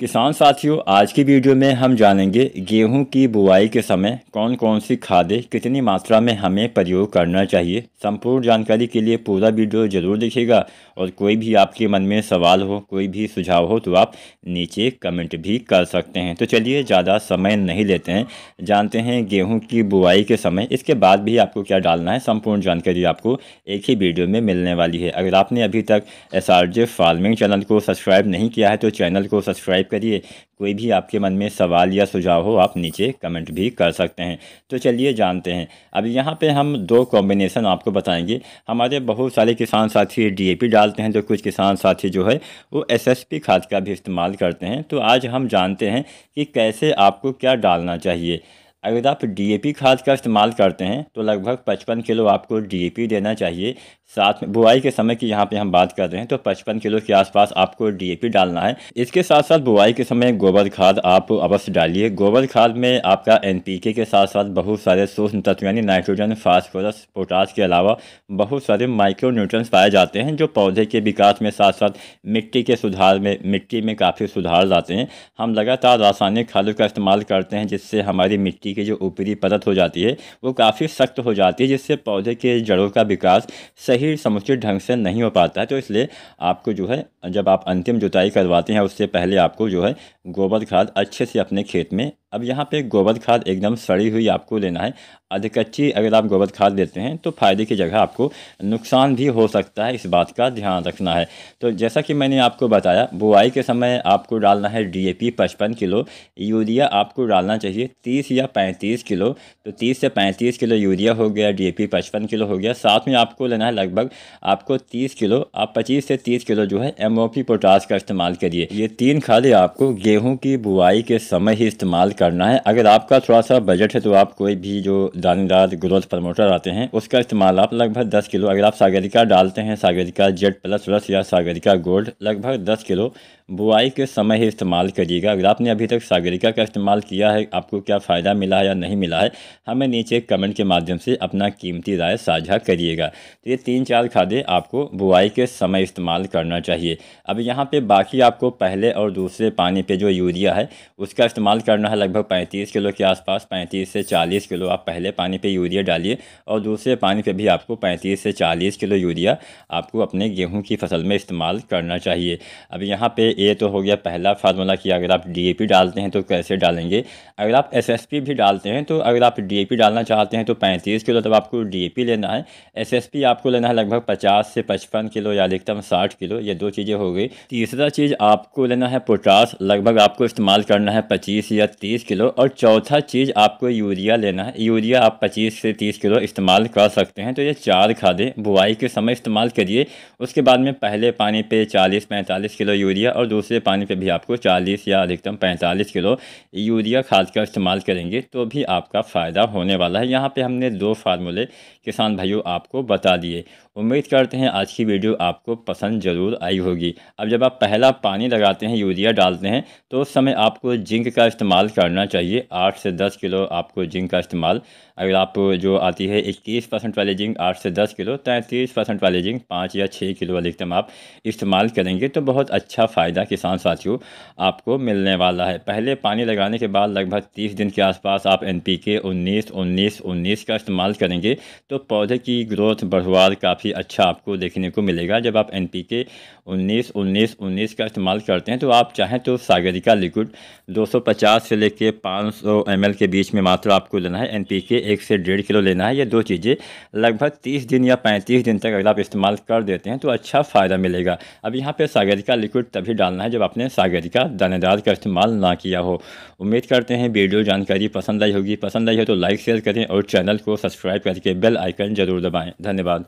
किसान साथियों आज की वीडियो में हम जानेंगे गेहूं की बुआई के समय कौन कौन सी खादें कितनी मात्रा में हमें प्रयोग करना चाहिए संपूर्ण जानकारी के लिए पूरा वीडियो जरूर देखिएगा और कोई भी आपके मन में सवाल हो कोई भी सुझाव हो तो आप नीचे कमेंट भी कर सकते हैं तो चलिए ज़्यादा समय नहीं लेते हैं जानते हैं गेहूँ की बुआई के समय इसके बाद भी आपको क्या डालना है संपूर्ण जानकारी आपको एक ही वीडियो में मिलने वाली है अगर आपने अभी तक एस फार्मिंग चैनल को सब्सक्राइब नहीं किया है तो चैनल को सब्सक्राइब सब्सक्राइब करिए कोई भी आपके मन में सवाल या सुझाव हो आप नीचे कमेंट भी कर सकते हैं तो चलिए जानते हैं अब यहाँ पे हम दो कॉम्बिनेशन आपको बताएंगे हमारे बहुत सारे किसान साथी डीएपी डालते हैं तो कुछ किसान साथी जो है वो एसएसपी खाद का भी इस्तेमाल करते हैं तो आज हम जानते हैं कि कैसे आपको क्या डालना चाहिए अगर आप डीएपी खाद का इस्तेमाल करते हैं तो लगभग 55 किलो आपको डीएपी देना चाहिए साथ में बुआई के समय की यहाँ पे हम बात कर रहे हैं तो 55 किलो के आसपास आपको डीएपी डालना है इसके साथ साथ बुआई के समय गोबर खाद आप अवश्य डालिए गोबर खाद में आपका एनपीके के साथ साथ बहुत सारे सूक्ष्म तत्व यानी नाइट्रोजन फास्फोरस पोटास के अलावा बहुत सारे माइक्रो न्यूट्रंस पाए जाते हैं जो पौधे के विकास में साथ साथ मिट्टी के सुधार में मिट्टी में काफ़ी सुधार लाते हैं हम लगातार रासायनिक खादों का इस्तेमाल करते हैं जिससे हमारी मिट्टी की जो ऊपरी परत हो जाती है वो काफ़ी सख्त हो जाती है जिससे पौधे के जड़ों का विकास सही सही समुचित ढंग से नहीं हो पाता है तो इसलिए आपको जो है जब आप अंतिम जुताई करवाते हैं उससे पहले आपको जो है गोबर खाद अच्छे से अपने खेत में अब यहाँ पे गोबर खाद एकदम सड़ी हुई आपको लेना है अधिक अगर आप गोबर खाद देते हैं तो फ़ायदे की जगह आपको नुकसान भी हो सकता है इस बात का ध्यान रखना है तो जैसा कि मैंने आपको बताया बुआई के समय आपको डालना है डीएपी पचपन किलो यूरिया आपको डालना चाहिए तीस या पैंतीस किलो तो तीस से पैंतीस किलो यूरिया हो गया डीएपी पचपन किलो हो गया साथ में आपको लेना है लगभग आपको तीस किलो आप पच्चीस से तीस किलो जो है एम पोटास का इस्तेमाल करिए ये तीन खादे आपको गेहूँ की बुआई के समय ही इस्तेमाल करना है अगर आपका थोड़ा सा बजट है तो आप कोई भी जो दानेदार ग्रोथ प्रमोटर आते हैं उसका इस्तेमाल आप लगभग दस किलो अगर आप सागरिका डालते हैं सागरिका जेड प्लस प्लस या सागरिका गोल्ड लगभग दस किलो बुआई के समय ही इस्तेमाल करिएगा अगर आपने अभी तक सागरिका का इस्तेमाल किया है आपको क्या फ़ायदा मिला है या नहीं मिला है हमें नीचे कमेंट के माध्यम से अपना कीमती राय साझा करिएगा तो ये तीन चार खादे आपको बुआई के समय इस्तेमाल करना चाहिए अब यहाँ पर बाकी आपको पहले और दूसरे पानी पर जो यूरिया है उसका इस्तेमाल करना है लगभग पैंतीस किलो के आसपास पैंतीस से चालीस किलो आप पहले पानी पर यूरिया डालिए और दूसरे पानी पर भी आपको पैंतीस से चालीस किलो यूरिया आपको अपने गेहूँ की फसल में इस्तेमाल करना चाहिए अब यहाँ पर ये तो हो गया पहला फार्मूला कि अगर आप डी डालते हैं तो कैसे डालेंगे अगर आप एस भी डालते हैं तो अगर आप डी डालना चाहते हैं तो पैंतीस किलो तब आपको डी लेना है एस आपको लेना है लगभग पचास से पचपन किलो या अधिकतम साठ किलो ये दो चीज़ें हो गई तीसरा चीज़ आपको लेना है पोटास लगभग आपको इस्तेमाल करना है पच्चीस या तीस किलो और चौथा चीज़ आपको यूरिया लेना है यूरिया आप पच्चीस से तीस किलो इस्तेमाल कर सकते हैं तो ये चार खादें बुआई के समय इस्तेमाल करिए उसके बाद में पहले पानी पे चालीस पैंतालीस किलो यूरिया और और दूसरे पानी पे भी आपको 40 या अधिकतम 45 किलो यूरिया खाद का इस्तेमाल करेंगे तो भी आपका फ़ायदा होने वाला है यहाँ पे हमने दो फार्मूले किसान भाइयों आपको बता दिए उम्मीद करते हैं आज की वीडियो आपको पसंद ज़रूर आई होगी अब जब आप पहला पानी लगाते हैं यूरिया डालते हैं तो उस समय आपको जिंक का इस्तेमाल करना चाहिए आठ से दस किलो आपको जिंक का इस्तेमाल अगर आप जो आती है इक्कीस परसेंट वाली जिंक आठ से दस किलो तैंतीस परसेंट वाली जिंक पाँच या छः किलो अधिकतम आप इस्तेमाल करेंगे तो बहुत अच्छा फ़ायदा किसान साथियों आपको मिलने वाला है पहले पानी लगाने के बाद लगभग तीस दिन के आसपास आप एन पी के उन्नीस उन्नीस उन्नीस का इस्तेमाल करेंगे तो पौधे की ग्रोथ बढ़वाल काफ़ी काफ़ी अच्छा आपको देखने को मिलेगा जब आप एन पी के उन्नीस उन्नीस उन्नीस का इस्तेमाल करते हैं तो आप चाहें तो सागरिका लिक्विड 250 से सौ 500 एल के बीच में मात्र आपको लेना है एन पी के एक से डेढ़ किलो लेना है ये दो चीज़ें लगभग 30 दिन या 35 दिन तक अगर आप इस्तेमाल कर देते हैं तो अच्छा फ़ायदा मिलेगा अब यहाँ पर सागरिका लिक्विड तभी डालना है जब आपने सागरिका दानेदार का इस्तेमाल ना किया हो उम्मीद करते हैं वीडियो जानकारी पसंद आई होगी पसंद आई हो तो लाइक शेयर करें और चैनल को सब्सक्राइब करके बेल आइकन जरूर दबाएं धन्यवाद